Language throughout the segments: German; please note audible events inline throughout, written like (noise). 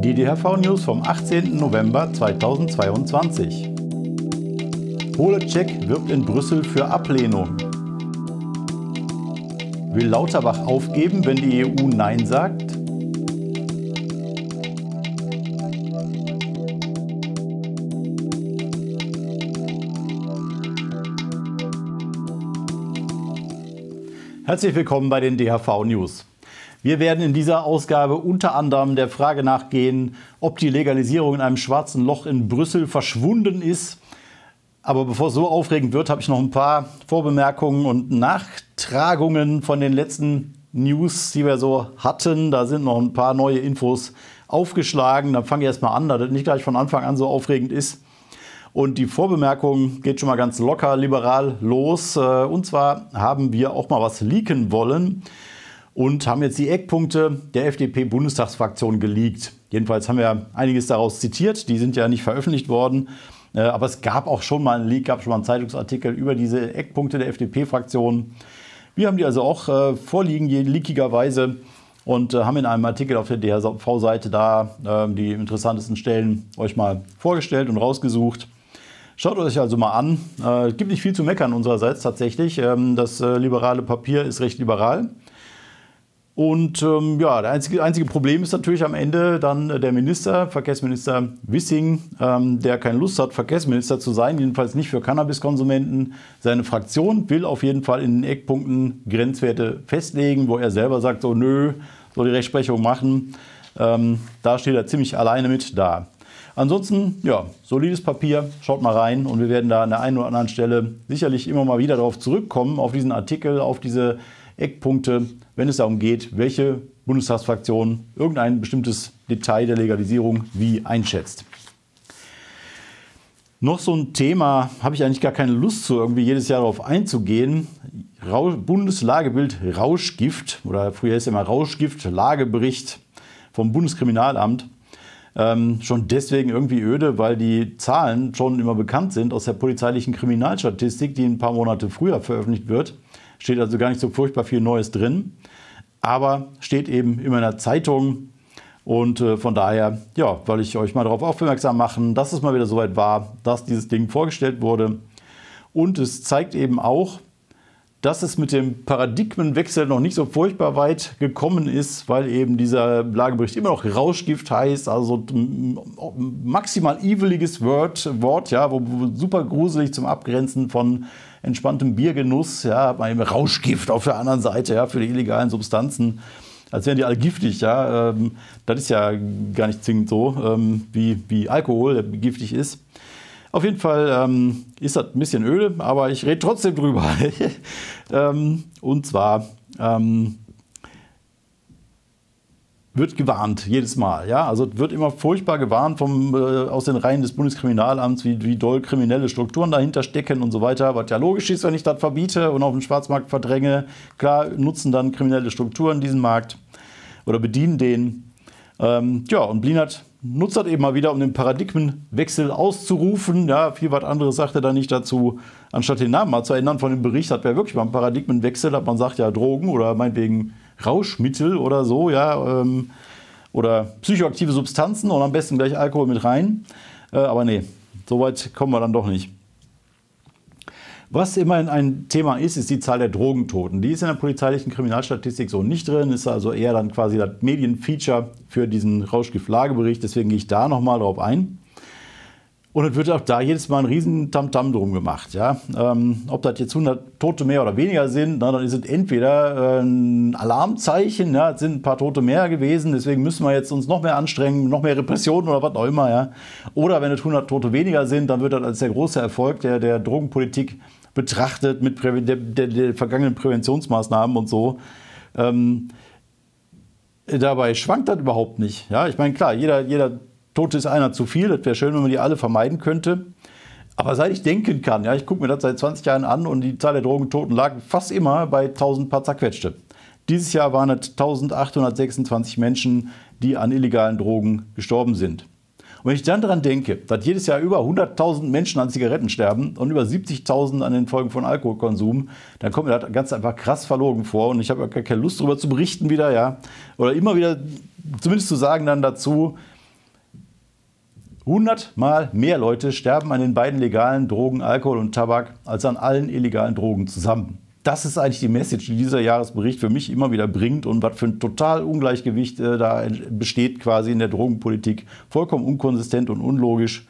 Die DHV News vom 18. November 2022. Holecek wirbt in Brüssel für Ablehnung. Will Lauterbach aufgeben, wenn die EU Nein sagt? Herzlich willkommen bei den DHV News. Wir werden in dieser Ausgabe unter anderem der Frage nachgehen, ob die Legalisierung in einem schwarzen Loch in Brüssel verschwunden ist. Aber bevor es so aufregend wird, habe ich noch ein paar Vorbemerkungen und Nachtragungen von den letzten News, die wir so hatten. Da sind noch ein paar neue Infos aufgeschlagen. Dann fange ich erstmal an, da das nicht gleich von Anfang an so aufregend ist. Und die Vorbemerkung geht schon mal ganz locker liberal los. Äh, und zwar haben wir auch mal was leaken wollen und haben jetzt die Eckpunkte der FDP-Bundestagsfraktion geleakt. Jedenfalls haben wir einiges daraus zitiert, die sind ja nicht veröffentlicht worden. Äh, aber es gab auch schon mal einen Leak, gab schon mal einen Zeitungsartikel über diese Eckpunkte der FDP-Fraktion. Wir haben die also auch äh, vorliegen, leakigerweise, und äh, haben in einem Artikel auf der DHV-Seite da ähm, die interessantesten Stellen euch mal vorgestellt und rausgesucht. Schaut euch also mal an. Es gibt nicht viel zu meckern unsererseits tatsächlich. Ähm, das liberale Papier ist recht liberal. Und ähm, ja, das einzige, einzige, Problem ist natürlich am Ende dann äh, der Minister, Verkehrsminister Wissing, ähm, der keine Lust hat, Verkehrsminister zu sein, jedenfalls nicht für Cannabiskonsumenten. Seine Fraktion will auf jeden Fall in den Eckpunkten Grenzwerte festlegen, wo er selber sagt, so nö, soll die Rechtsprechung machen. Ähm, da steht er ziemlich alleine mit da. Ansonsten, ja, solides Papier, schaut mal rein und wir werden da an der einen oder anderen Stelle sicherlich immer mal wieder darauf zurückkommen, auf diesen Artikel, auf diese Eckpunkte wenn es darum geht, welche Bundestagsfraktion irgendein bestimmtes Detail der Legalisierung wie einschätzt. Noch so ein Thema, habe ich eigentlich gar keine Lust zu, irgendwie jedes Jahr darauf einzugehen. Rausch, Bundeslagebild Rauschgift oder früher ist immer Rauschgift, Lagebericht vom Bundeskriminalamt. Ähm, schon deswegen irgendwie öde, weil die Zahlen schon immer bekannt sind aus der polizeilichen Kriminalstatistik, die ein paar Monate früher veröffentlicht wird. Steht also gar nicht so furchtbar viel Neues drin, aber steht eben in meiner Zeitung. Und äh, von daher, ja, weil ich euch mal darauf aufmerksam machen, dass es mal wieder soweit war, dass dieses Ding vorgestellt wurde. Und es zeigt eben auch, dass es mit dem Paradigmenwechsel noch nicht so furchtbar weit gekommen ist, weil eben dieser Lagebericht immer noch Rauschgift heißt, also maximal eviliges Wort, ja, super gruselig zum Abgrenzen von entspanntem Biergenuss, ja, beim Rauschgift auf der anderen Seite, ja, für die illegalen Substanzen, als wären die alle giftig, ja. Ähm, das ist ja gar nicht zwingend so, ähm, wie, wie Alkohol, giftig ist. Auf jeden Fall ähm, ist das ein bisschen öde, aber ich rede trotzdem drüber. (laughs) Ähm, und zwar ähm, wird gewarnt jedes Mal. Ja? Also wird immer furchtbar gewarnt vom, äh, aus den Reihen des Bundeskriminalamts, wie, wie doll kriminelle Strukturen dahinter stecken und so weiter. Was ja logisch ist, wenn ich das verbiete und auf den Schwarzmarkt verdränge. Klar nutzen dann kriminelle Strukturen diesen Markt oder bedienen den. Ähm, ja, und Blinert nutzt das eben mal wieder, um den Paradigmenwechsel auszurufen. Ja, viel was anderes sagt er da nicht dazu. Anstatt den Namen mal zu ändern von dem Bericht, hat wir wirklich mal einen Paradigmenwechsel, dass man sagt, ja, Drogen oder meinetwegen Rauschmittel oder so, ja, ähm, oder psychoaktive Substanzen und am besten gleich Alkohol mit rein. Äh, aber nee, so weit kommen wir dann doch nicht. Was immerhin ein Thema ist, ist die Zahl der Drogentoten. Die ist in der polizeilichen Kriminalstatistik so nicht drin, ist also eher dann quasi das Medienfeature für diesen Rauschgiftlage-Bericht. Deswegen gehe ich da nochmal drauf ein. Und es wird auch da jedes Mal ein riesen Tamtam -Tam drum gemacht. Ja? Ähm, ob das jetzt 100 Tote mehr oder weniger sind, na, dann ist es entweder äh, ein Alarmzeichen, ja? es sind ein paar Tote mehr gewesen, deswegen müssen wir jetzt uns noch mehr anstrengen, noch mehr Repressionen oder was auch immer. Ja? Oder wenn es 100 Tote weniger sind, dann wird das als der große Erfolg der, der Drogenpolitik betrachtet mit Prä der, der, der, vergangenen Präventionsmaßnahmen und so. Ähm, dabei schwankt das überhaupt nicht. Ja? Ich meine, klar, jeder, jeder Tote ist einer zu viel. Das wäre schön, wenn man die alle vermeiden könnte. Aber seit ich denken kann, ja, ich gucke mir das seit 20 Jahren an und die Zahl der Drogentoten lag fast immer bei 1000 paar zerquetschte. Dieses Jahr waren es 1826 Menschen, die an illegalen Drogen gestorben sind. Und wenn ich dann daran denke, dass jedes Jahr über 100.000 Menschen an Zigaretten sterben und über 70.000 an den Folgen von Alkoholkonsum, dann kommt mir das ganz einfach krass verlogen vor und ich habe gar keine Lust darüber zu berichten wieder, ja. Oder immer wieder zumindest zu sagen dann dazu, 100 mal mehr Leute sterben an den beiden legalen Drogen Alkohol und Tabak als an allen illegalen Drogen zusammen. Das ist eigentlich die Message, die dieser Jahresbericht für mich immer wieder bringt und was für ein total Ungleichgewicht äh, da besteht quasi in der Drogenpolitik. Vollkommen unkonsistent und unlogisch.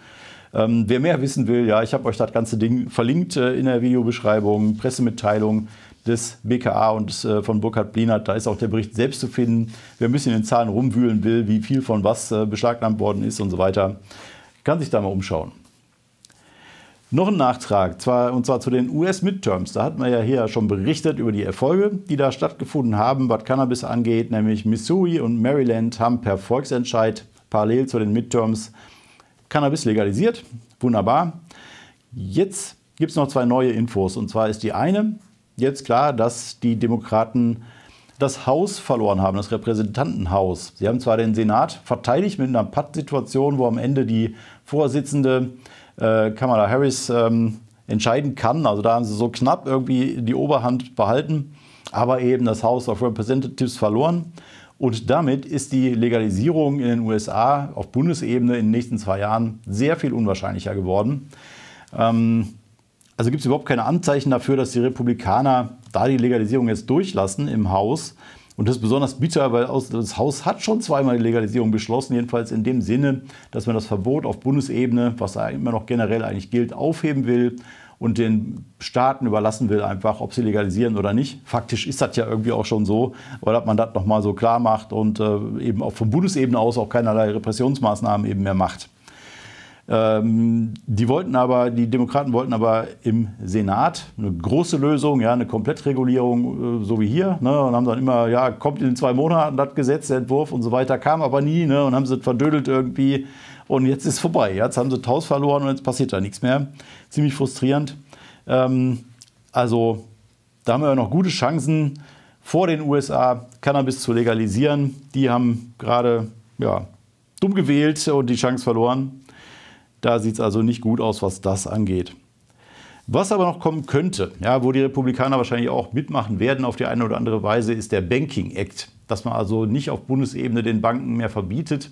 Ähm, wer mehr wissen will, ja, ich habe euch das ganze Ding verlinkt äh, in der Videobeschreibung, Pressemitteilung des BKA und des, äh, von Burkhard Blinert. Da ist auch der Bericht selbst zu finden. Wer ein bisschen in den Zahlen rumwühlen will, wie viel von was äh, beschlagnahmt worden ist und so weiter, kann sich da mal umschauen. Noch ein Nachtrag, zwar, und zwar zu den US-Midterms. Da hat man ja hier schon berichtet über die Erfolge, die da stattgefunden haben, was Cannabis angeht. Nämlich Missouri und Maryland haben per Volksentscheid parallel zu den Midterms Cannabis legalisiert. Wunderbar. Jetzt gibt es noch zwei neue Infos. Und zwar ist die eine, jetzt klar, dass die Demokraten das Haus verloren haben, das Repräsentantenhaus. Sie haben zwar den Senat verteidigt mit einer Patt-Situation, wo am Ende die Vorsitzende äh, Kamala Harris ähm, entscheiden kann. Also da haben sie so knapp irgendwie die Oberhand behalten, aber eben das House of Representatives verloren. Und damit ist die Legalisierung in den USA auf Bundesebene in den nächsten zwei Jahren sehr viel unwahrscheinlicher geworden. Ähm, also gibt es überhaupt keine Anzeichen dafür, dass die Republikaner da die Legalisierung jetzt durchlassen im Haus. Und das ist besonders bitter, weil das Haus hat schon zweimal die Legalisierung beschlossen, jedenfalls in dem Sinne, dass man das Verbot auf Bundesebene, was da immer noch generell eigentlich gilt, aufheben will und den Staaten überlassen will, einfach, ob sie legalisieren oder nicht. Faktisch ist das ja irgendwie auch schon so, weil man das nochmal so klar macht und äh, eben auch von Bundesebene aus auch keinerlei Repressionsmaßnahmen eben mehr macht. Ähm, die wollten aber, die Demokraten wollten aber im Senat eine große Lösung, ja, eine Komplettregulierung, äh, so wie hier, ne, und haben dann immer, ja, kommt in zwei Monaten das Gesetz, der Entwurf und so weiter, kam aber nie, ne, und haben sie verdödelt irgendwie und jetzt ist vorbei. Jetzt haben sie das Haus verloren und jetzt passiert da nichts mehr. Ziemlich frustrierend. Ähm, also da haben wir noch gute Chancen vor den USA Cannabis zu legalisieren. Die haben gerade ja, dumm gewählt und die Chance verloren. Da sieht es also nicht gut aus, was das angeht. Was aber noch kommen könnte, ja, wo die Republikaner wahrscheinlich auch mitmachen werden auf die eine oder andere Weise, ist der Banking Act, dass man also nicht auf Bundesebene den Banken mehr verbietet,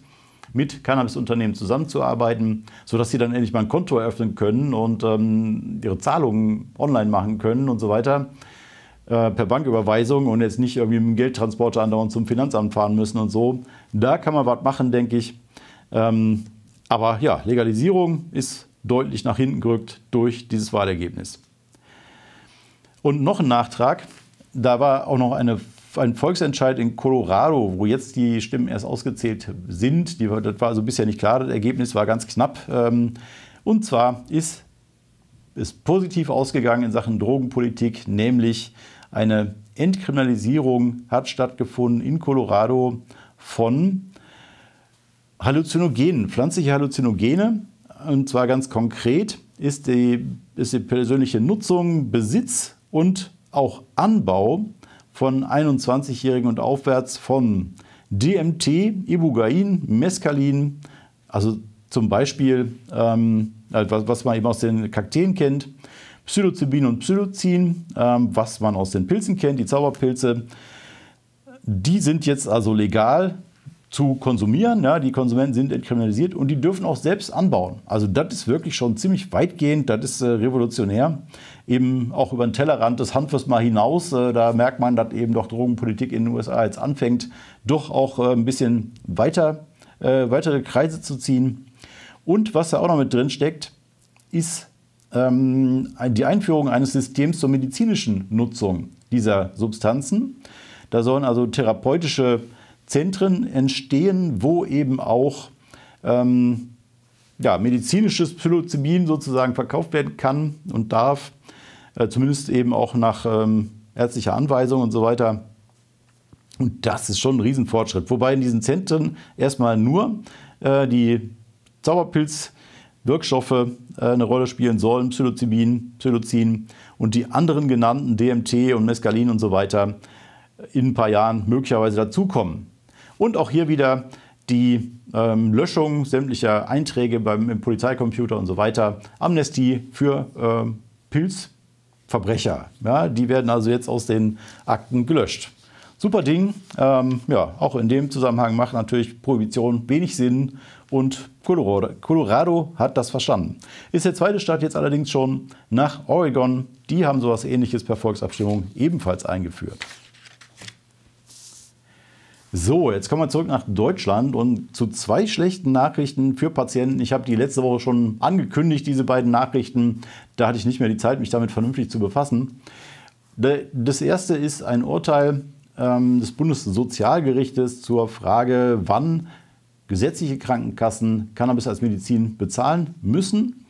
mit Cannabis-Unternehmen zusammenzuarbeiten, sodass sie dann endlich mal ein Konto eröffnen können und ähm, ihre Zahlungen online machen können und so weiter äh, per Banküberweisung und jetzt nicht irgendwie mit dem Geldtransporter andauernd zum Finanzamt fahren müssen und so. Da kann man was machen, denke ich. Ähm, aber ja, Legalisierung ist deutlich nach hinten gerückt durch dieses Wahlergebnis. Und noch ein Nachtrag, da war auch noch eine, ein Volksentscheid in Colorado, wo jetzt die Stimmen erst ausgezählt sind. Die, das war also bisher nicht klar, das Ergebnis war ganz knapp. Ähm, und zwar ist es positiv ausgegangen in Sachen Drogenpolitik, nämlich eine Entkriminalisierung hat stattgefunden in Colorado von Halluzinogenen, pflanzliche Halluzinogene, und zwar ganz konkret, ist die, ist die persönliche Nutzung, Besitz und auch Anbau von 21-Jährigen und aufwärts von DMT, Ibugain, Mescalin, also zum Beispiel, ähm, halt was man eben aus den Kakteen kennt, Psilocybin und Psilocin, ähm, was man aus den Pilzen kennt, die Zauberpilze, die sind jetzt also legal zu konsumieren. Ja, die Konsumenten sind entkriminalisiert und die dürfen auch selbst anbauen. Also das ist wirklich schon ziemlich weitgehend, das ist äh, revolutionär. Eben auch über den Tellerrand des Handwerks mal hinaus. Äh, da merkt man, dass eben doch Drogenpolitik in den USA jetzt anfängt, doch auch äh, ein bisschen weiter, äh, weitere Kreise zu ziehen. Und was da auch noch mit drin steckt, ist ähm, die Einführung eines Systems zur medizinischen Nutzung dieser Substanzen. Da sollen also therapeutische äh, Zentren entstehen, wo eben auch ähm, ja, medizinisches Psilocybin sozusagen verkauft werden kann und darf, äh, zumindest eben auch nach ähm, ärztlicher Anweisung und so weiter. Und das ist schon ein Riesenfortschritt. Wobei in diesen Zentren erstmal nur äh, die Zauberpilzwirkstoffe äh, eine Rolle spielen sollen, Psilocybin, Psilocin und die anderen genannten DMT und Mescalin und so weiter äh, in ein paar Jahren möglicherweise dazukommen. Und auch hier wieder die ähm, Löschung sämtlicher Einträge beim, im Polizeicomputer und so weiter. Amnestie für ähm, Pilzverbrecher. Ja, die werden also jetzt aus den Akten gelöscht. Super Ding. Ähm, ja, auch in dem Zusammenhang macht natürlich Prohibition wenig Sinn und Colorado, Colorado hat das verstanden. Ist der zweite Staat jetzt allerdings schon nach Oregon. Die haben sowas ähnliches per Volksabstimmung ebenfalls eingeführt. So, jetzt kommen wir zurück nach Deutschland und zu zwei schlechten Nachrichten für Patienten. Ich habe die letzte Woche schon angekündigt, diese beiden Nachrichten. Da hatte ich nicht mehr die Zeit, mich damit vernünftig zu befassen. Das erste ist ein Urteil ähm, des Bundessozialgerichtes zur Frage, wann gesetzliche Krankenkassen Cannabis als Medizin bezahlen müssen.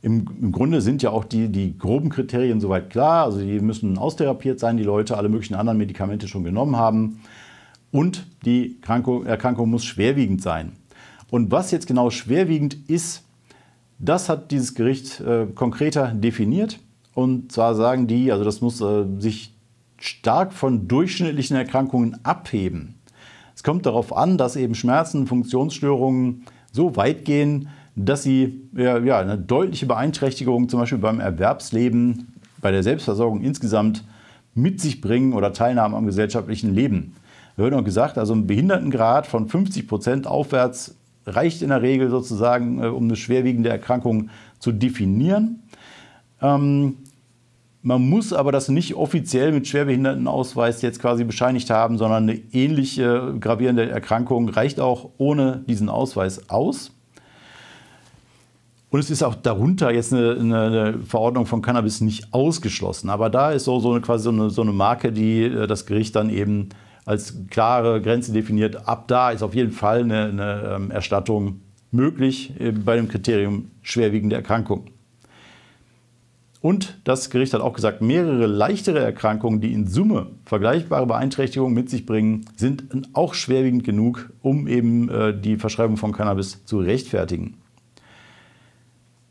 Im, im Grunde sind ja auch die, die groben Kriterien soweit klar. Also die müssen austherapiert sein, die Leute alle möglichen anderen Medikamente schon genommen haben und die Erkrankung, muss schwerwiegend sein. Und was jetzt genau schwerwiegend ist, das hat dieses Gericht äh, konkreter definiert. Und zwar sagen die, also das muss äh, sich stark von durchschnittlichen Erkrankungen abheben. Es kommt darauf an, dass eben Schmerzen, Funktionsstörungen so weit gehen, dass sie ja, ja, eine deutliche Beeinträchtigung zum Beispiel beim Erwerbsleben, bei der Selbstversorgung insgesamt mit sich bringen oder Teilnahme am gesellschaftlichen Leben. Höhnung gesagt, also ein Behindertengrad von 50 Prozent aufwärts reicht in der Regel sozusagen, äh, um eine schwerwiegende Erkrankung zu definieren. Ähm, man muss aber das nicht offiziell mit Schwerbehindertenausweis jetzt quasi bescheinigt haben, sondern eine ähnliche gravierende Erkrankung reicht auch ohne diesen Ausweis aus. Und es ist auch darunter jetzt eine, eine Verordnung von Cannabis nicht ausgeschlossen. Aber da ist so, so eine, quasi so eine, so eine Marke, die äh, das Gericht dann eben als klare Grenze definiert, ab da ist auf jeden Fall eine, eine ähm, Erstattung möglich äh, bei dem Kriterium schwerwiegende Erkrankung. Und das Gericht hat auch gesagt, mehrere leichtere Erkrankungen, die in Summe vergleichbare Beeinträchtigungen mit sich bringen, sind auch schwerwiegend genug, um eben äh, die Verschreibung von Cannabis zu rechtfertigen.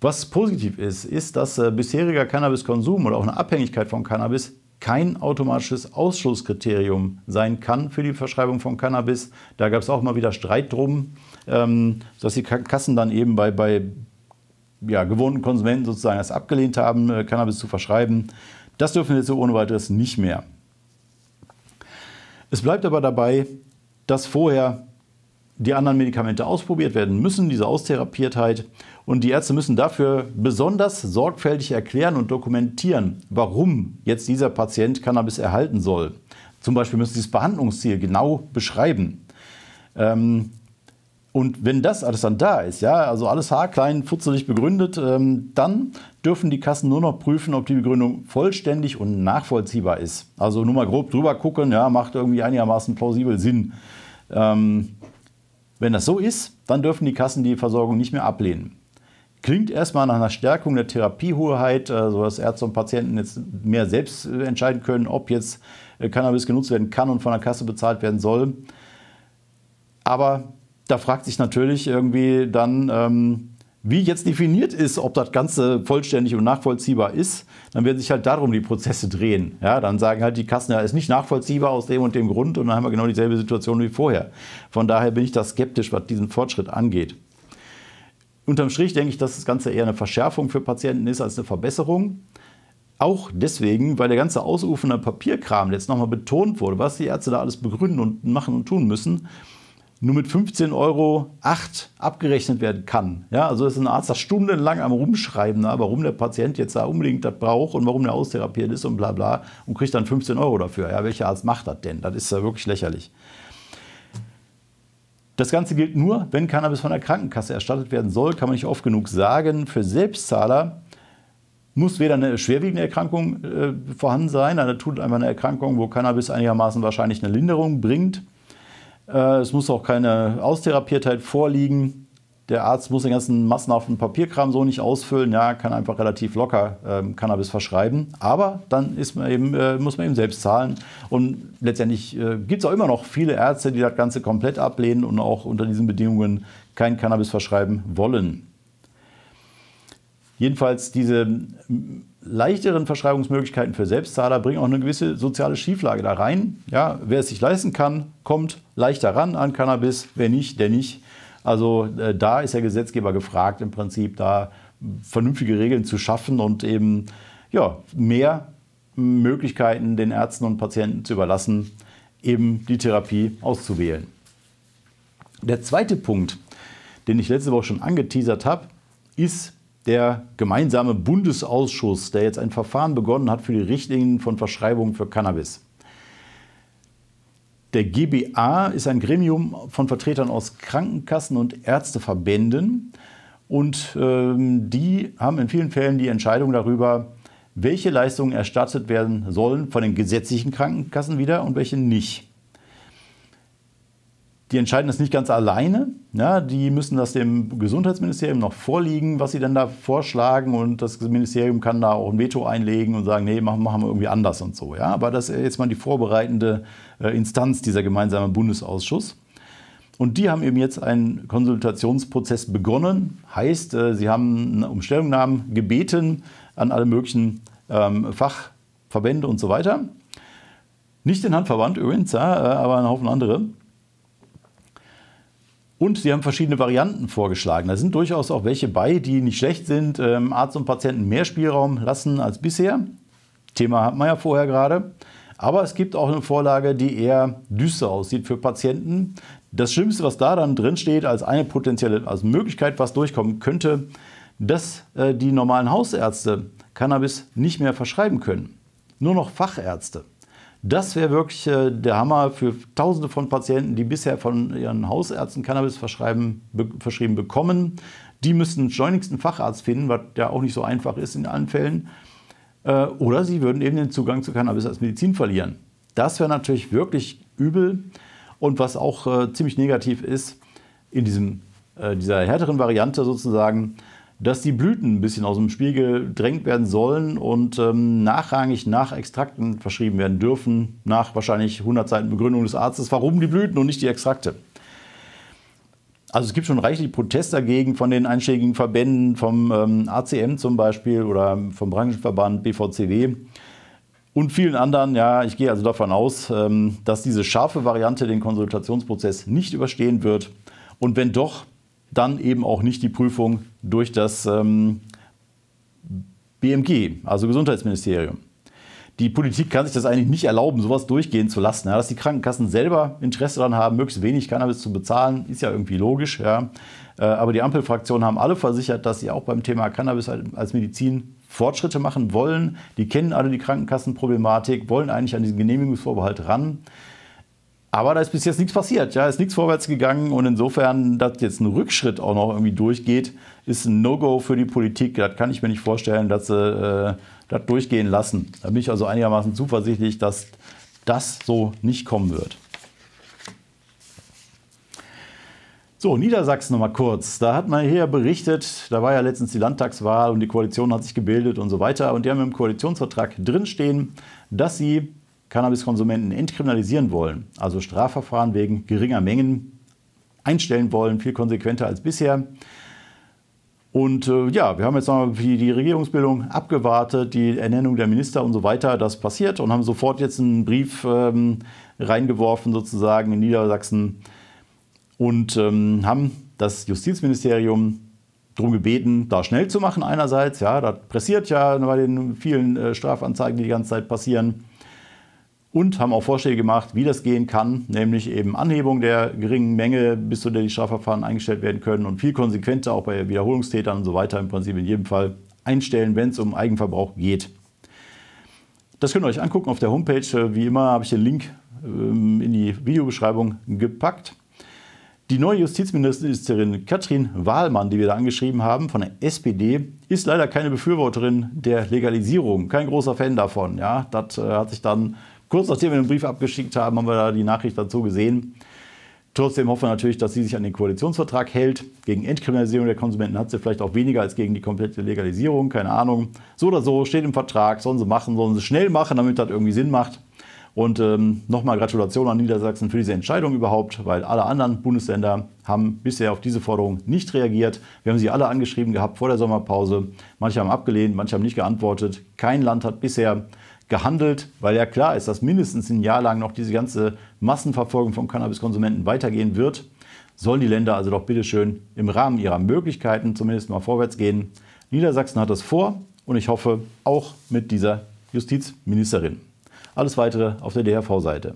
Was positiv ist, ist, dass äh, bisheriger Cannabiskonsum oder auch eine Abhängigkeit von Cannabis kein automatisches Ausschlusskriterium sein kann für die Verschreibung von Cannabis. Da gab es auch mal wieder Streit drum, ähm, dass die Kassen dann eben bei, bei ja, gewohnten Konsumenten sozusagen es abgelehnt haben, äh, Cannabis zu verschreiben. Das dürfen wir jetzt so ohne weiteres nicht mehr. Es bleibt aber dabei, dass vorher die anderen Medikamente ausprobiert werden müssen, diese Austherapiertheit. Und die Ärzte müssen dafür besonders sorgfältig erklären und dokumentieren, warum jetzt dieser Patient Cannabis erhalten soll. Zum Beispiel müssen sie das Behandlungsziel genau beschreiben. Ähm, und wenn das alles dann da ist, ja, also alles haarklein, futzelig begründet, ähm, dann dürfen die Kassen nur noch prüfen, ob die Begründung vollständig und nachvollziehbar ist. Also nur mal grob drüber gucken, ja, macht irgendwie einigermaßen plausibel Sinn. Ähm, wenn das so ist, dann dürfen die Kassen die Versorgung nicht mehr ablehnen. Klingt erstmal nach einer Stärkung der Therapiehoheit, äh, sodass Ärzte und Patienten jetzt mehr selbst äh, entscheiden können, ob jetzt äh, Cannabis genutzt werden kann und von der Kasse bezahlt werden soll. Aber da fragt sich natürlich irgendwie dann, ähm, wie jetzt definiert ist, ob das Ganze vollständig und nachvollziehbar ist, dann werden sich halt darum die Prozesse drehen. Ja, dann sagen halt die Kassen, ja, ist nicht nachvollziehbar aus dem und dem Grund und dann haben wir genau dieselbe Situation wie vorher. Von daher bin ich da skeptisch, was diesen Fortschritt angeht. Unterm Strich denke ich, dass das Ganze eher eine Verschärfung für Patienten ist als eine Verbesserung. Auch deswegen, weil der ganze ausufernde Papierkram jetzt nochmal betont wurde, was die Ärzte da alles begründen und machen und tun müssen, nur mit 15,08 Euro abgerechnet werden kann. Ja, also ist ein Arzt da stundenlang am Rumschreiben, na, ne, warum der Patient jetzt da unbedingt das braucht und warum der austherapiert ist und bla bla und kriegt dann 15 Euro dafür. Ja, welcher Arzt macht das denn? Das ist ja wirklich lächerlich. Das Ganze gilt nur, wenn Cannabis von der Krankenkasse erstattet werden soll, kann man nicht oft genug sagen. Für Selbstzahler muss weder eine schwerwiegende Erkrankung äh, vorhanden sein, da also tut einfach eine Erkrankung, wo Cannabis einigermaßen wahrscheinlich eine Linderung bringt, äh, es muss auch keine Austherapiertheit vorliegen. Der Arzt muss den ganzen massenhaften Papierkram so nicht ausfüllen. Ja, kann einfach relativ locker ähm, Cannabis verschreiben. Aber dann man eben, äh, muss man eben selbst zahlen. Und letztendlich äh, gibt es auch immer noch viele Ärzte, die das Ganze komplett ablehnen und auch unter diesen Bedingungen kein Cannabis verschreiben wollen. Jedenfalls diese leichteren Verschreibungsmöglichkeiten für Selbstzahler bringen auch eine gewisse soziale Schieflage da rein. Ja, wer es sich leisten kann, kommt, leichter ran an Cannabis, wenn nicht, der nicht. Also äh, da ist der Gesetzgeber gefragt, im Prinzip da vernünftige Regeln zu schaffen und eben ja, mehr Möglichkeiten den Ärzten und Patienten zu überlassen, eben die Therapie auszuwählen. Der zweite Punkt, den ich letzte Woche schon angeteasert habe, ist der gemeinsame Bundesausschuss, der jetzt ein Verfahren begonnen hat für die Richtlinien von Verschreibungen für Cannabis. Der GBA ist ein Gremium von Vertretern aus Krankenkassen und Ärzteverbänden. Und ähm, die haben in vielen Fällen die Entscheidung darüber, welche Leistungen erstattet werden sollen von den gesetzlichen Krankenkassen wieder und welche nicht. Die entscheiden das nicht ganz alleine. Ja, die müssen das dem Gesundheitsministerium noch vorlegen, was sie denn da vorschlagen. Und das Ministerium kann da auch ein Veto einlegen und sagen, nee, machen, machen wir irgendwie anders und so. Ja, aber das ist jetzt mal die vorbereitende äh, Instanz, dieser gemeinsame Bundesausschuss. Und die haben eben jetzt einen Konsultationsprozess begonnen. Heißt, äh, sie haben um Stellungnahmen gebeten an alle möglichen ähm, Fachverbände und so weiter. Nicht den Handverband übrigens, äh, aber einen Haufen andere. Und sie haben verschiedene Varianten vorgeschlagen. Da sind durchaus auch welche bei, die nicht schlecht sind. Ähm, Arzt und Patienten mehr Spielraum lassen als bisher. Thema hat man ja vorher gerade. Aber es gibt auch eine Vorlage, die eher düster aussieht für Patienten. Das Schlimmste, was da dann drin steht, als eine potenzielle als Möglichkeit, was durchkommen könnte, dass äh, die normalen Hausärzte Cannabis nicht mehr verschreiben können. Nur noch Fachärzte. Das wäre wirklich äh, der Hammer für Tausende von Patienten, die bisher von ihren Hausärzten Cannabis verschreiben, be verschrieben bekommen. Die müssen schleunigst einen Facharzt finden, was ja auch nicht so einfach ist in allen Fällen. Äh, oder sie würden eben den Zugang zu Cannabis als Medizin verlieren. Das wäre natürlich wirklich übel. Und was auch äh, ziemlich negativ ist, in diesem, äh, dieser härteren Variante sozusagen, dass die Blüten ein bisschen aus dem Spiel gedrängt werden sollen und ähm, nachrangig nach Extrakten verschrieben werden dürfen, nach wahrscheinlich 100 Seiten Begründung des Arztes, warum die Blüten und nicht die Extrakte. Also es gibt schon reichlich Protest dagegen von den einschlägigen Verbänden, vom ähm, ACM zum Beispiel oder vom Branchenverband BVCW und vielen anderen. Ja, ich gehe also davon aus, ähm, dass diese scharfe Variante den Konsultationsprozess nicht überstehen wird. Und wenn doch, dann eben auch nicht die Prüfung durch das ähm, BMG, also Gesundheitsministerium. Die Politik kann sich das eigentlich nicht erlauben, sowas durchgehen zu lassen. Ja, dass die Krankenkassen selber Interesse daran haben, möglichst wenig Cannabis zu bezahlen, ist ja irgendwie logisch. Ja. Äh, aber die Ampelfraktionen haben alle versichert, dass sie auch beim Thema Cannabis halt als Medizin Fortschritte machen wollen. Die kennen alle die Krankenkassenproblematik, wollen eigentlich an diesen Genehmigungsvorbehalt ran. Aber da ist bis jetzt nichts passiert, ja, ist nichts vorwärts gegangen und insofern, dass jetzt ein Rückschritt auch noch irgendwie durchgeht, ist ein No-Go für die Politik. Das kann ich mir nicht vorstellen, dass sie äh, das durchgehen lassen. Da bin ich also einigermaßen zuversichtlich, dass das so nicht kommen wird. So, Niedersachsen nochmal kurz. Da hat man hier berichtet, da war ja letztens die Landtagswahl und die Koalition hat sich gebildet und so weiter. Und die haben im Koalitionsvertrag drinstehen, dass sie Cannabiskonsumenten entkriminalisieren wollen, also Strafverfahren wegen geringer Mengen einstellen wollen, viel konsequenter als bisher. Und äh, ja, wir haben jetzt nochmal die, die Regierungsbildung abgewartet, die Ernennung der Minister und so weiter, das passiert und haben sofort jetzt einen Brief ähm, reingeworfen sozusagen in Niedersachsen und ähm, haben das Justizministerium darum gebeten, da schnell zu machen einerseits. Ja, das pressiert ja bei den vielen äh, Strafanzeigen, die die ganze Zeit passieren und haben auch Vorschläge gemacht, wie das gehen kann, nämlich eben Anhebung der geringen Menge, bis zu der die Strafverfahren eingestellt werden können und viel konsequenter auch bei Wiederholungstätern und so weiter im Prinzip in jedem Fall einstellen, wenn es um Eigenverbrauch geht. Das könnt ihr euch angucken auf der Homepage. Äh, wie immer habe ich den Link ähm, in die Videobeschreibung gepackt. Die neue Justizministerin Katrin Wahlmann, die wir da angeschrieben haben von der SPD, ist leider keine Befürworterin der Legalisierung, kein großer Fan davon. Ja, das äh, hat sich dann kurz nachdem wir den Brief abgeschickt haben, haben wir da die Nachricht dazu gesehen. Trotzdem hoffen wir natürlich, dass sie sich an den Koalitionsvertrag hält. Gegen Entkriminalisierung der Konsumenten hat sie vielleicht auch weniger als gegen die komplette Legalisierung, keine Ahnung. So oder so, steht im Vertrag, sollen sie machen, sollen sie schnell machen, damit das irgendwie Sinn macht. Und ähm, nochmal Gratulation an Niedersachsen für diese Entscheidung überhaupt, weil alle anderen Bundesländer haben bisher auf diese Forderung nicht reagiert. Wir haben sie alle angeschrieben gehabt vor der Sommerpause. Manche haben abgelehnt, manche haben nicht geantwortet. Kein Land hat bisher gehandelt, weil ja klar ist, dass mindestens ein Jahr lang noch diese ganze Massenverfolgung von Cannabiskonsumenten weitergehen wird, sollen die Länder also doch bitteschön im Rahmen ihrer Möglichkeiten zumindest mal vorwärts gehen. Niedersachsen hat das vor und ich hoffe auch mit dieser Justizministerin. Alles weitere auf der DHV-Seite.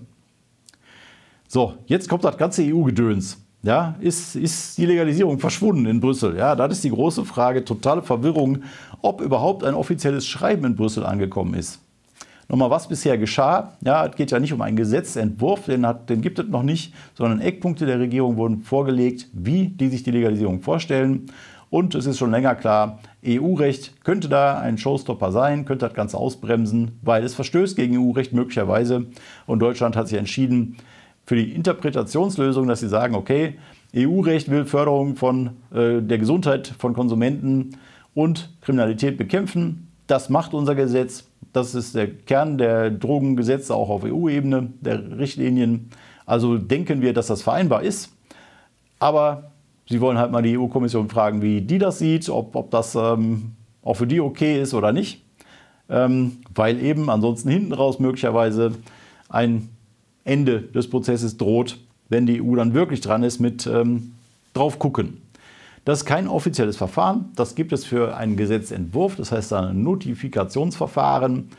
So, jetzt kommt das ganze EU-Gedöns. Ja, ist, ist die Legalisierung verschwunden in Brüssel? Ja, das ist die große Frage, totale Verwirrung, ob überhaupt ein offizielles Schreiben in Brüssel angekommen ist. Nochmal, was bisher geschah, ja, es geht ja nicht um einen Gesetzentwurf, den, hat, den gibt es noch nicht, sondern Eckpunkte der Regierung wurden vorgelegt, wie die sich die Legalisierung vorstellen. Und es ist schon länger klar, EU-Recht könnte da ein Showstopper sein, könnte das Ganze ausbremsen, weil es verstößt gegen EU-Recht möglicherweise. Und Deutschland hat sich entschieden für die Interpretationslösung, dass sie sagen, okay, EU-Recht will Förderung von äh, der Gesundheit von Konsumenten und Kriminalität bekämpfen. Das macht unser Gesetz. Das ist der Kern der Drogengesetze auch auf EU-Ebene, der Richtlinien. Also denken wir, dass das vereinbar ist. Aber Sie wollen halt mal die EU-Kommission fragen, wie die das sieht, ob, ob das ähm, auch für die okay ist oder nicht. Ähm, weil eben ansonsten hinten raus möglicherweise ein Ende des Prozesses droht, wenn die EU dann wirklich dran ist mit ähm, drauf gucken. Das ist kein offizielles Verfahren. Das gibt es für einen Gesetzentwurf, das heißt ein Notifikationsverfahren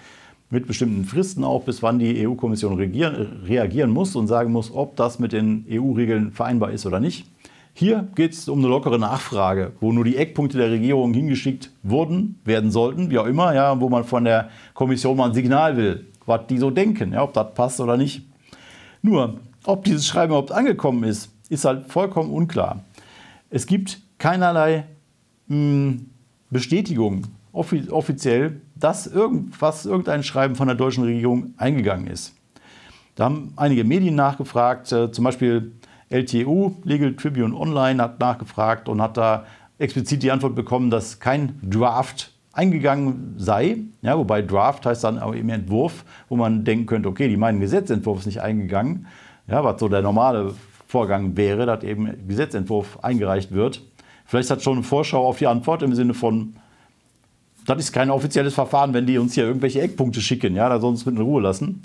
mit bestimmten Fristen auch, bis wann die EU-Kommission reagieren muss und sagen muss, ob das mit den EU-Regeln vereinbar ist oder nicht. Hier geht es um eine lockere Nachfrage, wo nur die Eckpunkte der Regierung hingeschickt wurden, werden sollten, wie auch immer, ja, wo man von der Kommission mal ein Signal will, was die so denken, ja, ob das passt oder nicht. Nur, ob dieses Schreiben überhaupt angekommen ist, ist halt vollkommen unklar. Es gibt keinerlei mh, hm, Bestätigung offi offiziell, dass irgendwas, irgendein Schreiben von der deutschen Regierung eingegangen ist. Da haben einige Medien nachgefragt, äh, zum Beispiel LTU, e Legal Tribune Online, hat nachgefragt und hat da explizit die Antwort bekommen, dass kein Draft eingegangen sei. Ja, wobei Draft heißt dann aber eben Entwurf, wo man denken könnte, okay, die meinen Gesetzentwurf ist nicht eingegangen. Ja, was so der normale Vorgang wäre, dass eben Gesetzentwurf eingereicht wird. Vielleicht hat schon eine Vorschau auf die Antwort im Sinne von, das ist kein offizielles Verfahren, wenn die uns hier irgendwelche Eckpunkte schicken, ja, da sollen uns mit in Ruhe lassen.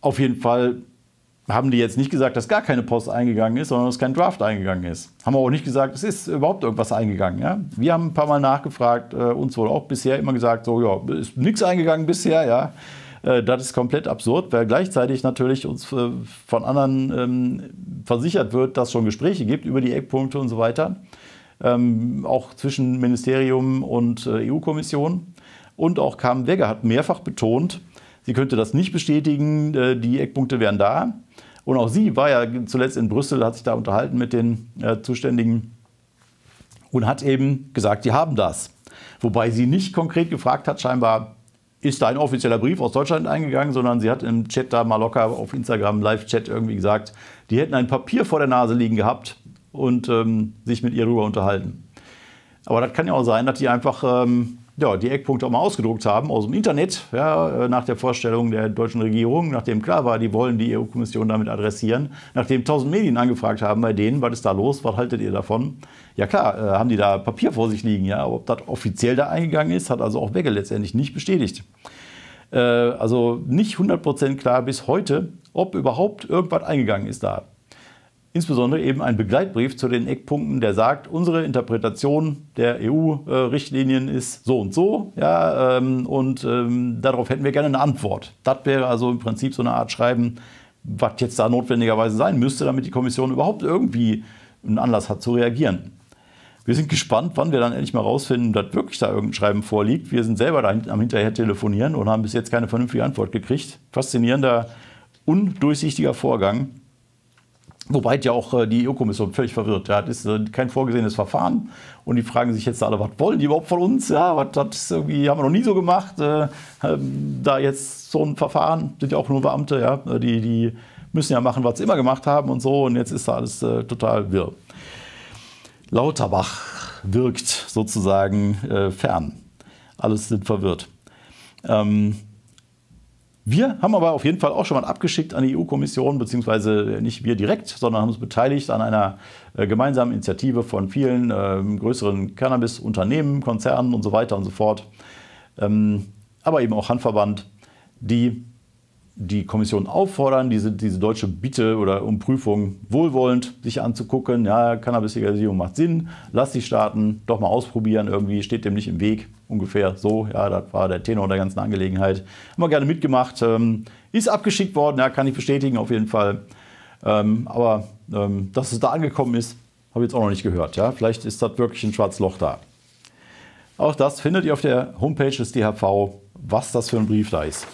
Auf jeden Fall haben die jetzt nicht gesagt, dass gar keine Post eingegangen ist, sondern dass kein Draft eingegangen ist. Haben auch nicht gesagt, es ist überhaupt irgendwas eingegangen. Ja? Wir haben ein paar Mal nachgefragt, äh, uns wurde auch bisher immer gesagt, so, ja, ist nichts eingegangen bisher, ja. Äh, das ist komplett absurd, weil gleichzeitig natürlich uns äh, von anderen ähm, versichert wird, dass es schon Gespräche gibt über die Eckpunkte und so weiter. Ähm, auch zwischen Ministerium und äh, EU-Kommission. Und auch Carmen Wegger hat mehrfach betont, sie könnte das nicht bestätigen, die Eckpunkte wären da. Und auch sie war ja zuletzt in Brüssel, hat sich da unterhalten mit den Zuständigen und hat eben gesagt, die haben das. Wobei sie nicht konkret gefragt hat, scheinbar, ist da ein offizieller Brief aus Deutschland eingegangen, sondern sie hat im Chat da mal locker auf Instagram, Live-Chat irgendwie gesagt, die hätten ein Papier vor der Nase liegen gehabt und ähm, sich mit ihr darüber unterhalten. Aber das kann ja auch sein, dass die einfach ähm, ja, die Eckpunkte auch mal ausgedruckt haben aus dem Internet, ja, äh, nach der Vorstellung der deutschen Regierung, nachdem klar war, die wollen die EU-Kommission damit adressieren, nachdem tausend Medien angefragt haben bei denen, was ist da los, was haltet ihr davon? Ja klar, äh, haben die da Papier vor sich liegen, ja, aber ob das offiziell da eingegangen ist, hat also auch Wegge letztendlich nicht bestätigt. Äh, also nicht 100% klar bis heute, ob überhaupt irgendwas eingegangen ist da insbesondere eben ein Begleitbrief zu den Eckpunkten, der sagt, unsere Interpretation der EU-Richtlinien ist so und so, ja, ähm, und ähm, darauf hätten wir gerne eine Antwort. Das wäre also im Prinzip so eine Art Schreiben, was jetzt da notwendigerweise sein müsste, damit die Kommission überhaupt irgendwie einen Anlass hat zu reagieren. Wir sind gespannt, wann wir dann endlich mal rausfinden, dass wirklich da irgendein Schreiben vorliegt. Wir sind selber da am hinterher telefonieren und haben bis jetzt keine vernünftige Antwort gekriegt. Faszinierender, undurchsichtiger Vorgang. Wobei ja auch äh, die EU-Kommission völlig verwirrt. Ja, das ist äh, kein vorgesehenes Verfahren. Und die fragen sich jetzt alle, was wollen die überhaupt von uns? Ja, was das irgendwie haben wir noch nie so gemacht. Äh, ähm, da jetzt so ein Verfahren, sind ja auch nur Beamte, ja, die, die müssen ja machen, was sie immer gemacht haben und so. Und jetzt ist da alles total wirr. Lauterbach wirkt sozusagen fern. Alles sind verwirrt. Ähm, wir haben aber auf jeden Fall auch schon mal abgeschickt an die EU-Kommission, beziehungsweise nicht wir direkt, sondern haben uns beteiligt an einer äh, gemeinsamen Initiative von vielen ähm, größeren Cannabis-Unternehmen, Konzernen und so weiter und so fort, ähm, aber eben auch Handverband, die die Kommission auffordern, diese, diese deutsche Bitte oder Umprüfung wohlwollend sich anzugucken. Ja, Cannabis-Legalisierung macht Sinn, lass die Staaten doch mal ausprobieren, irgendwie steht dem nicht im Weg ungefähr so. Ja, das war der Tenor der ganzen Angelegenheit. Haben wir gerne mitgemacht. Ähm, ist abgeschickt worden, ja, kann ich bestätigen auf jeden Fall. Ähm, aber ähm, dass es da angekommen ist, habe ich jetzt auch noch nicht gehört. Ja? Vielleicht ist das wirklich ein schwarzes Loch da. Auch das findet ihr auf der Homepage des DHV, was das für ein Brief da ist.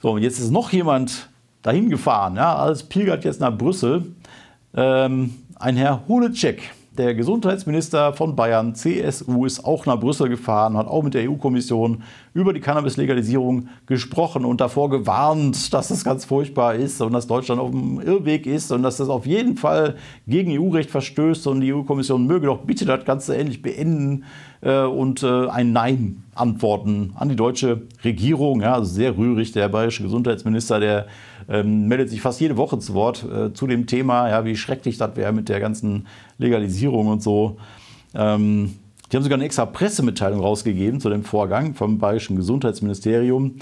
So, und jetzt ist noch jemand dahin gefahren. Ja? Alles pilgert jetzt nach Brüssel. Ähm, ein Herr Hulecek der Gesundheitsminister von Bayern, CSU, ist auch nach Brüssel gefahren, hat auch mit der EU-Kommission über die Cannabis-Legalisierung gesprochen und davor gewarnt, dass das ganz furchtbar ist und dass Deutschland auf dem Irrweg ist und dass das auf jeden Fall gegen EU-Recht verstößt und die EU-Kommission möge doch bitte das Ganze endlich beenden äh, und äh, ein Nein antworten an die deutsche Regierung. Ja, also sehr rührig, der bayerische Gesundheitsminister, der ähm, meldet sich fast jede Woche zu Wort äh, zu dem Thema, ja, wie schrecklich das wäre mit der ganzen Legalisierung und so. Ähm, die haben sogar eine extra Pressemitteilung rausgegeben zu dem Vorgang vom Bayerischen Gesundheitsministerium,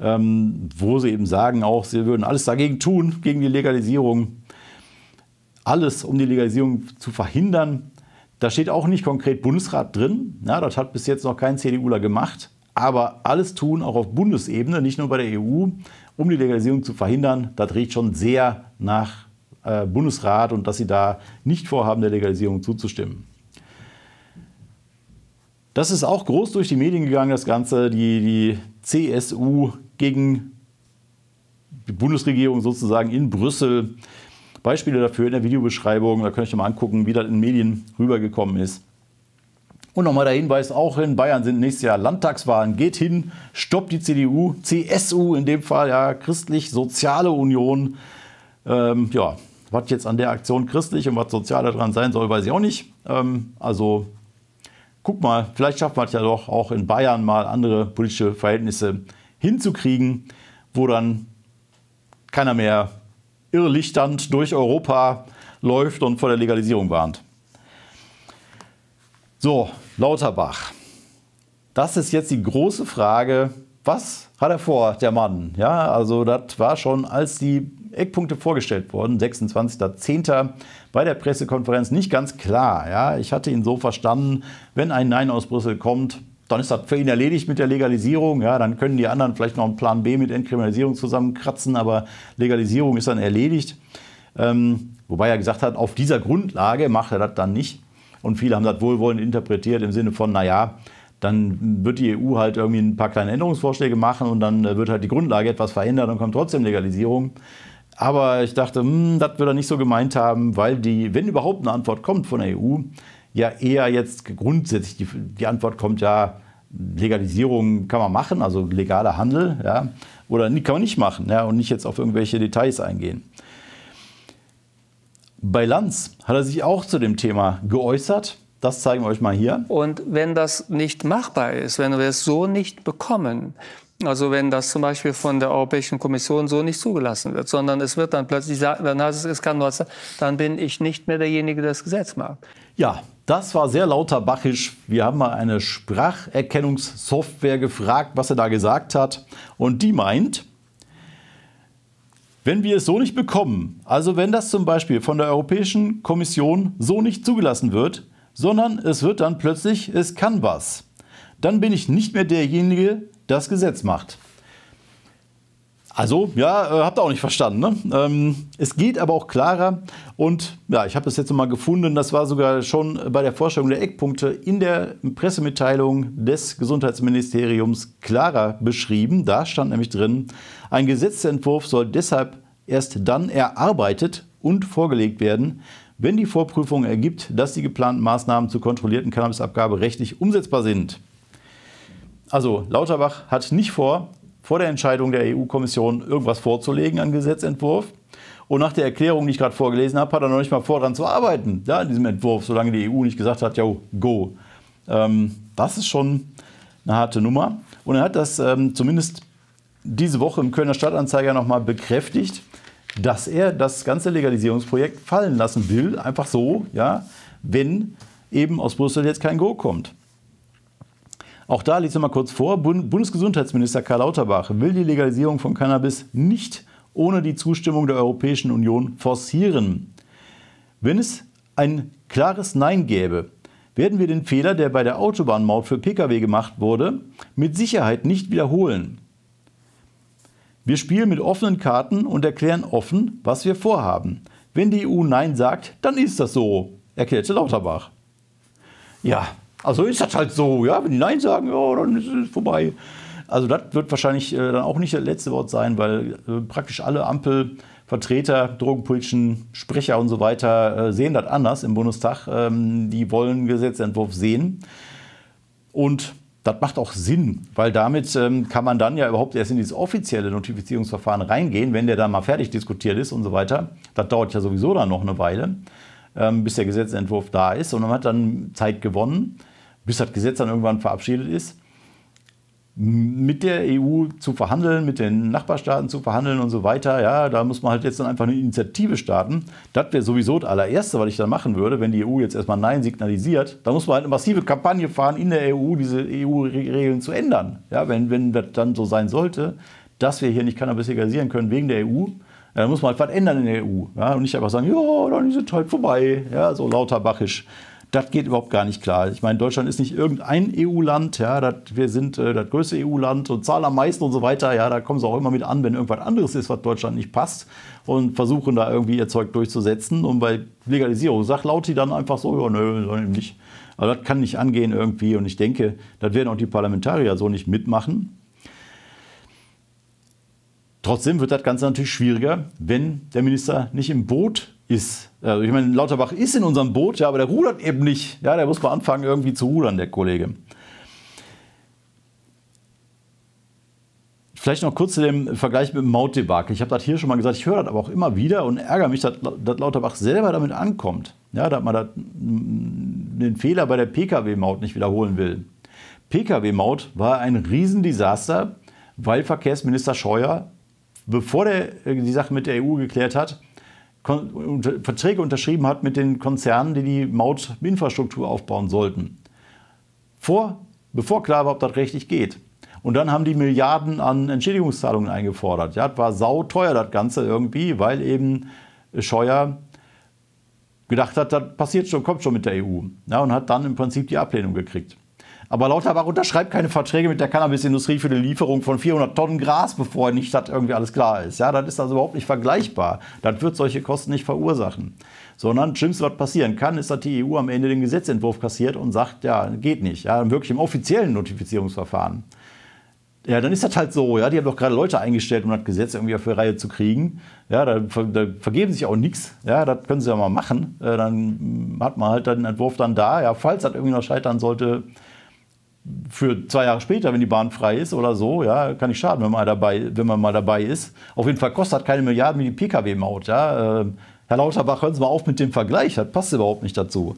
ähm, wo sie eben sagen auch, sie würden alles dagegen tun, gegen die Legalisierung. Alles, um die Legalisierung zu verhindern. Da steht auch nicht konkret Bundesrat drin. Ja, das hat bis jetzt noch kein CDUler gemacht. Aber alles tun, auch auf Bundesebene, nicht nur bei der EU, um die Legalisierung zu verhindern. Das riecht schon sehr nach äh, Bundesrat und dass sie da nicht vorhaben, der Legalisierung zuzustimmen. Das ist auch groß durch die Medien gegangen, das Ganze. Die, die CSU gegen die Bundesregierung sozusagen in Brüssel. Beispiele dafür in der Videobeschreibung, da könnt ihr mal angucken, wie das in Medien rübergekommen ist. Und nochmal der Hinweis, auch in Bayern sind nächstes Jahr Landtagswahlen. Geht hin, stoppt die CDU, CSU in dem Fall, ja, Christlich-Soziale Union. Ähm, ja, was jetzt an der Aktion christlich und was sozialer dran sein soll, weiß ich auch nicht. Ähm, also guck mal, vielleicht schafft man es ja doch auch in Bayern mal andere politische Verhältnisse hinzukriegen, wo dann keiner mehr irrlichternd durch Europa läuft und vor der Legalisierung warnt. So, Lauterbach. Das ist jetzt die große Frage, was hat er vor, der Mann? Ja, also das war schon, als die Eckpunkte vorgestellt wurden, 26.10. bei der Pressekonferenz nicht ganz klar. Ja, ich hatte ihn so verstanden, wenn ein Nein aus Brüssel kommt, dann ist das für ihn erledigt mit der Legalisierung. Ja, dann können die anderen vielleicht noch einen Plan B mit Entkriminalisierung zusammenkratzen, aber Legalisierung ist dann erledigt. Ähm, wobei er gesagt hat, auf dieser Grundlage macht er das dann nicht. Und viele haben das wohlwollend interpretiert im Sinne von, naja, dann wird die EU halt irgendwie ein paar kleine Änderungsvorschläge machen und dann äh, wird halt die Grundlage etwas verändert und kommt trotzdem Legalisierung. Aber ich dachte, hm, das wird er nicht so gemeint haben, weil die, wenn überhaupt eine Antwort kommt von der EU, ja eher jetzt grundsätzlich die, die Antwort kommt ja, Legalisierung kann man machen, also legaler Handel, ja, oder kann man nicht machen ja, und nicht jetzt auf irgendwelche Details eingehen. Bei Lanz hat er sich auch zu dem Thema geäußert. Das zeigen wir euch mal hier. Und wenn das nicht machbar ist, wenn wir es so nicht bekommen, also wenn das zum Beispiel von der Europäischen Kommission so nicht zugelassen wird, sondern es wird dann plötzlich, dann heißt es, es kann nur, dann bin ich nicht mehr derjenige, der das Gesetz macht. Ja, das war sehr lauter Bachisch. Wir haben mal eine Spracherkennungssoftware gefragt, was er da gesagt hat. Und die meint, wenn wir es so nicht bekommen, also wenn das zum Beispiel von der Europäischen Kommission so nicht zugelassen wird, sondern es wird dann plötzlich, es kann was, dann bin ich nicht mehr derjenige, das Gesetz macht. Also, ja, äh, habt ihr auch nicht verstanden. Ne? Ähm, es geht aber auch klarer. Und ja, ich habe das jetzt nochmal gefunden. Das war sogar schon bei der Vorstellung der Eckpunkte in der Pressemitteilung des Gesundheitsministeriums klarer beschrieben. Da stand nämlich drin, ein Gesetzentwurf soll deshalb erst dann erarbeitet und vorgelegt werden, wenn die Vorprüfung ergibt, dass die geplanten Maßnahmen zur kontrollierten Cannabisabgabe rechtlich umsetzbar sind. Also Lauterbach hat nicht vor, vor der Entscheidung der EU-Kommission irgendwas vorzulegen an Gesetzentwurf. Und nach der Erklärung, die ich gerade vorgelesen habe, hat er noch nicht mal vor, daran zu arbeiten, ja, in diesem Entwurf, solange die EU nicht gesagt hat, ja, go. Ähm, das ist schon eine harte Nummer. Und er hat das ähm, zumindest diese Woche im Kölner Stadtanzeiger nochmal bekräftigt, dass er das ganze Legalisierungsprojekt fallen lassen will, einfach so, ja, wenn eben aus Brüssel jetzt kein Go kommt. Auch da lese ich mal kurz vor. Bundesgesundheitsminister Karl Lauterbach will die Legalisierung von Cannabis nicht ohne die Zustimmung der Europäischen Union forcieren. Wenn es ein klares Nein gäbe, werden wir den Fehler, der bei der Autobahnmaut für Pkw gemacht wurde, mit Sicherheit nicht wiederholen. Wir spielen mit offenen Karten und erklären offen, was wir vorhaben. Wenn die EU Nein sagt, dann ist das so, erklärte Lauterbach. Ja, also ist das halt so, ja, wenn die Nein sagen, ja, dann ist es vorbei. Also das wird wahrscheinlich äh, dann auch nicht das letzte Wort sein, weil äh, praktisch alle Ampelvertreter, drogenpolitischen Sprecher und so weiter äh, sehen das anders im Bundestag. Ähm, die wollen Gesetzentwurf sehen. Und das macht auch Sinn, weil damit ähm, kann man dann ja überhaupt erst in dieses offizielle Notifizierungsverfahren reingehen, wenn der dann mal fertig diskutiert ist und so weiter. Das dauert ja sowieso dann noch eine Weile. Ähm, bis der Gesetzentwurf da ist. Und man hat dann Zeit gewonnen, bis das Gesetz dann irgendwann verabschiedet ist, mit der EU zu verhandeln, mit den Nachbarstaaten zu verhandeln und so weiter. Ja, da muss man halt jetzt dann einfach eine Initiative starten. Das wäre sowieso das allererste, was ich dann machen würde, wenn die EU jetzt erstmal Nein signalisiert. Da muss man halt eine massive Kampagne fahren, in der EU diese EU-Regeln zu ändern. Ja, wenn, wenn das dann so sein sollte, dass wir hier nicht Cannabis legalisieren können wegen der EU ja, da muss man halt was ändern in der EU. Ja, und nicht einfach sagen, ja, dann sind halt vorbei. Ja, so lauterbachisch. Das geht überhaupt gar nicht klar. Ich meine, Deutschland ist nicht irgendein EU-Land. Ja, dat, wir sind äh, das größte EU-Land und zahlen am meisten und so weiter. Ja, da kommen sie auch immer mit an, wenn irgendwas anderes ist, was Deutschland nicht passt und versuchen da irgendwie ihr Zeug durchzusetzen. Und bei Legalisierung sagt Lauti dann einfach so, ja, nö, nicht. Also das kann nicht angehen irgendwie. Und ich denke, das werden auch die Parlamentarier so nicht mitmachen. Trotzdem wird das Ganze natürlich schwieriger, wenn der Minister nicht im Boot ist. Also ich meine, Lauterbach ist in unserem Boot, ja, aber der rudert eben nicht. Ja, der muss mal anfangen, irgendwie zu rudern, der Kollege. Vielleicht noch kurz zu dem Vergleich mit dem Mautdebakel. Ich habe das hier schon mal gesagt, ich höre das aber auch immer wieder und ärgere mich, dass, dass Lauterbach selber damit ankommt. Ja, dass man das, mm, den Fehler bei der Pkw-Maut nicht wiederholen will. Pkw-Maut war ein Riesendesaster, weil Verkehrsminister Scheuer bevor er äh, die Sache mit der EU geklärt hat, Verträge unterschrieben hat mit den Konzernen, die die Mautinfrastruktur aufbauen sollten. Vor, bevor klar war, ob das rechtlich geht. Und dann haben die Milliarden an Entschädigungszahlungen eingefordert. Ja, das war sauteuer, das Ganze irgendwie, weil eben Scheuer gedacht hat, das passiert schon, kommt schon mit der EU. Ja, und hat dann im Prinzip die Ablehnung gekriegt. Aber Lauterbach unterschreibt keine Verträge mit der Cannabisindustrie für die Lieferung von 400 Tonnen Gras, bevor in die Stadt irgendwie alles klar ist. Ja, das ist also überhaupt nicht vergleichbar. Das wird solche Kosten nicht verursachen. Sondern, schlimmste, was passieren kann, ist, dass die EU am Ende den Gesetzentwurf kassiert und sagt, ja, geht nicht. Ja, wirklich im offiziellen Notifizierungsverfahren. Ja, dann ist das halt so. Ja, die haben doch gerade Leute eingestellt, um das Gesetz irgendwie auf die Reihe zu kriegen. Ja, da, da vergeben sich auch nichts. Ja, das können sie ja mal machen. Äh, dann hat man halt den Entwurf dann da. Ja, falls das irgendwie noch scheitern sollte, für zwei Jahre später, wenn die Bahn frei ist oder so, ja, kann ich schaden, wenn man, dabei, wenn man mal dabei ist. Auf jeden Fall kostet keine Milliarden wie die Pkw-Maut. Ja. Äh, Herr Lauterbach, hören Sie mal auf mit dem Vergleich, das passt überhaupt nicht dazu.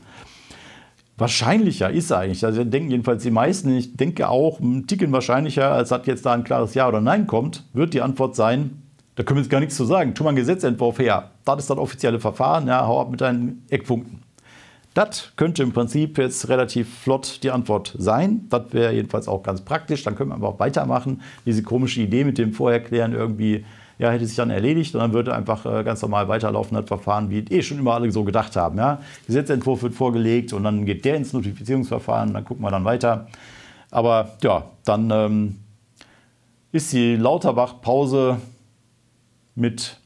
Wahrscheinlicher ist eigentlich, also, das denken jedenfalls die meisten, ich denke auch, ein Ticken wahrscheinlicher, als hat jetzt da ein klares Ja oder Nein kommt, wird die Antwort sein, da können wir jetzt gar nichts zu sagen, tu mal einen Gesetzentwurf her. Das ist das offizielle Verfahren, ja, hau ab mit deinen Eckpunkten. Das könnte im Prinzip jetzt relativ flott die Antwort sein. Das wäre jedenfalls auch ganz praktisch. Dann können wir einfach weitermachen. Diese komische Idee mit dem Vorherklären irgendwie, ja, hätte sich dann erledigt und dann würde einfach äh, ganz normal weiterlaufen das Verfahren, wie eh schon immer alle so gedacht haben. Ja? Gesetzentwurf wird vorgelegt und dann geht der ins Notifizierungsverfahren und dann gucken wir dann weiter. Aber ja, dann ähm, ist die Lauterbach-Pause mit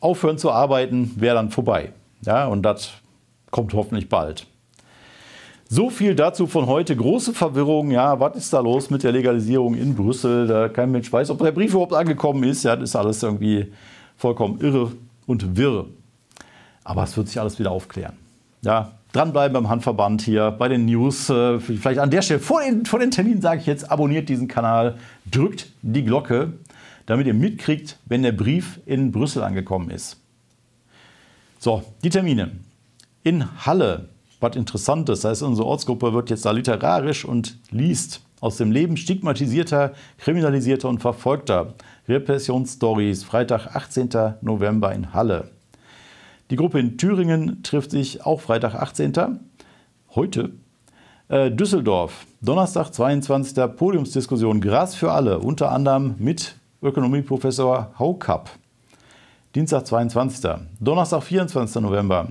Aufhören zu arbeiten, wäre dann vorbei. Ja, und das Kommt hoffentlich bald. So viel dazu von heute. Große Verwirrung. Ja, was ist da los mit der Legalisierung in Brüssel? Da kein Mensch weiß, ob der Brief überhaupt angekommen ist. Ja, das ist alles irgendwie vollkommen irre und wirr. Aber es wird sich alles wieder aufklären. Ja, dranbleiben beim Handverband hier, bei den News. Äh, vielleicht an der Stelle vor den, vor den Termin sage ich jetzt, abonniert diesen Kanal, drückt die Glocke, damit ihr mitkriegt, wenn der Brief in Brüssel angekommen ist. So, die Termine in Halle. Was Interessantes, das heißt, unsere Ortsgruppe wird jetzt da literarisch und liest aus dem Leben stigmatisierter, kriminalisierter und verfolgter. Repressionsstories, Freitag, 18. November in Halle. Die Gruppe in Thüringen trifft sich auch Freitag, 18. Heute. Äh, Düsseldorf, Donnerstag, 22. Podiumsdiskussion Gras für alle, unter anderem mit Ökonomieprofessor Haukapp. Dienstag, 22. Donnerstag, 24. November.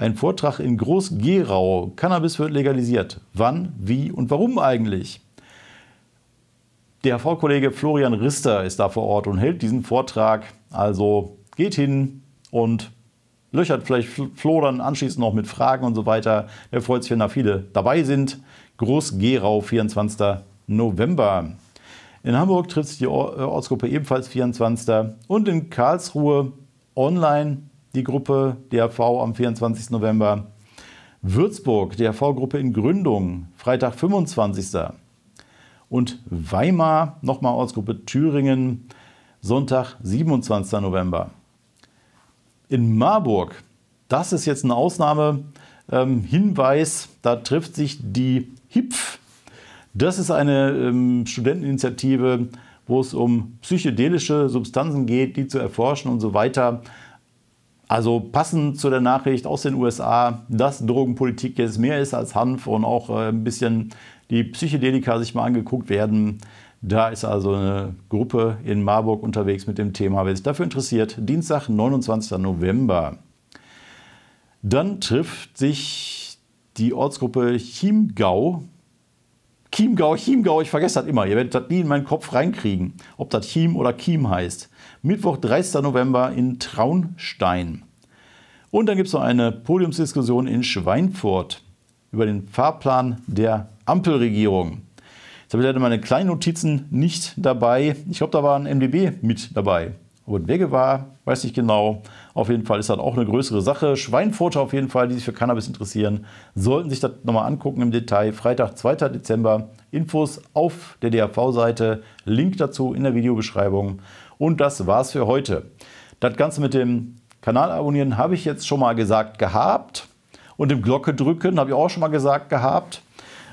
Ein Vortrag in Groß-Gerau. Cannabis wird legalisiert. Wann, wie und warum eigentlich? Der HV-Kollege Florian Rister ist da vor Ort und hält diesen Vortrag. Also geht hin und löchert vielleicht Flo dann anschließend noch mit Fragen und so weiter. Er freut sich, wenn da viele dabei sind. Groß-Gerau, 24. November. In Hamburg trifft sich die Ortsgruppe ebenfalls 24. Und in Karlsruhe online die Gruppe DRV am 24. November. Würzburg, DRV-Gruppe in Gründung, Freitag 25. Und Weimar, nochmal Ortsgruppe Thüringen, Sonntag 27. November. In Marburg, das ist jetzt ein Ausnahmehinweis, ähm, da trifft sich die HIPF. Das ist eine ähm, Studenteninitiative, wo es um psychedelische Substanzen geht, die zu erforschen und so weiter. Also passend zu der Nachricht aus den USA, dass Drogenpolitik jetzt mehr ist als Hanf und auch äh, ein bisschen die Psychedelika sich mal angeguckt werden. Da ist also eine Gruppe in Marburg unterwegs mit dem Thema. Wer sich dafür interessiert, Dienstag, 29. November. Dann trifft sich die Ortsgruppe Chiemgau. Chiemgau, Chiemgau, ich vergesse das immer. Ihr werdet das nie in meinen Kopf reinkriegen, ob das Chiem oder Chiem heißt. Mittwoch, 30. November in Traunstein. Und dann gibt es noch eine Podiumsdiskussion in Schweinfurt über den Fahrplan der Ampelregierung. Jetzt habe ich leider meine kleinen Notizen nicht dabei. Ich glaube, da war ein MDB mit dabei. Und Wege war, weiß ich genau. Auf jeden Fall ist das auch eine größere Sache. Schweinfurter auf jeden Fall, die sich für Cannabis interessieren, sollten sich das nochmal angucken im Detail. Freitag, 2. Dezember. Infos auf der DAV-Seite. Link dazu in der Videobeschreibung. Und das war's für heute. Das Ganze mit dem Kanal abonnieren habe ich jetzt schon mal gesagt gehabt. Und dem Glocke drücken habe ich auch schon mal gesagt gehabt.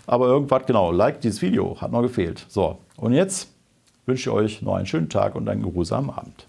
Aber irgendwas, genau, like dieses Video, hat noch gefehlt. So, und jetzt wünsche ich euch noch einen schönen Tag und einen geruhsamen Abend.